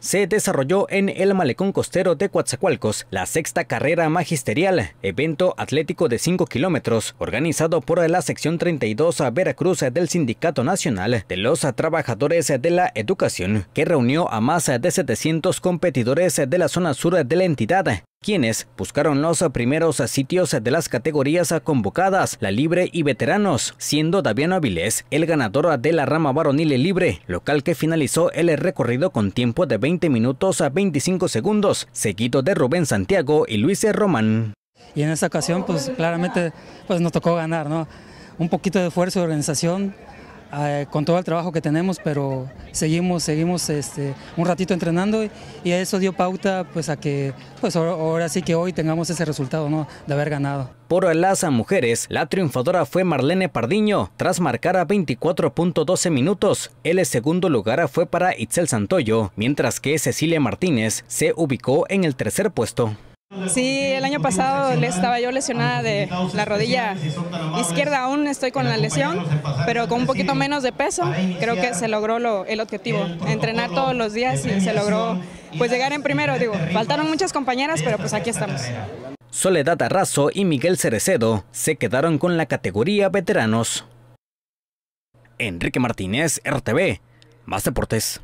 se desarrolló en el malecón costero de Coatzacoalcos la sexta carrera magisterial, evento atlético de 5 kilómetros, organizado por la sección 32 a Veracruz del Sindicato Nacional de los Trabajadores de la Educación, que reunió a más de 700 competidores de la zona sur de la entidad, quienes buscaron los primeros sitios de las categorías convocadas, la libre y veteranos, siendo Daviano Avilés el ganador de la rama varonil libre, local que finalizó el recorrido con tiempo de 20 minutos a 25 segundos, seguido de Rubén Santiago y Luis Román. Y en esta ocasión, pues claramente, pues nos tocó ganar, ¿no? Un poquito de esfuerzo y organización, eh, con todo el trabajo que tenemos, pero seguimos, seguimos este, un ratito entrenando y, eso dio pauta pues a que pues ahora sí que hoy tengamos ese resultado ¿no? de haber ganado. Por a mujeres, la triunfadora fue Marlene Pardiño, tras marcar a 24.12 minutos. El segundo lugar fue para Itzel Santoyo, mientras que Cecilia Martínez se ubicó en el tercer puesto. Sí, el año pasado estaba yo lesionada de la rodilla izquierda, aún estoy con la lesión, pero con un poquito menos de peso, creo que se logró el objetivo, entrenar todos los días y se logró pues llegar en primero, digo, faltaron muchas compañeras, pero pues aquí estamos. Soledad Arrazo y Miguel Cerecedo se quedaron con la categoría veteranos. Enrique Martínez, RTV, más deportes.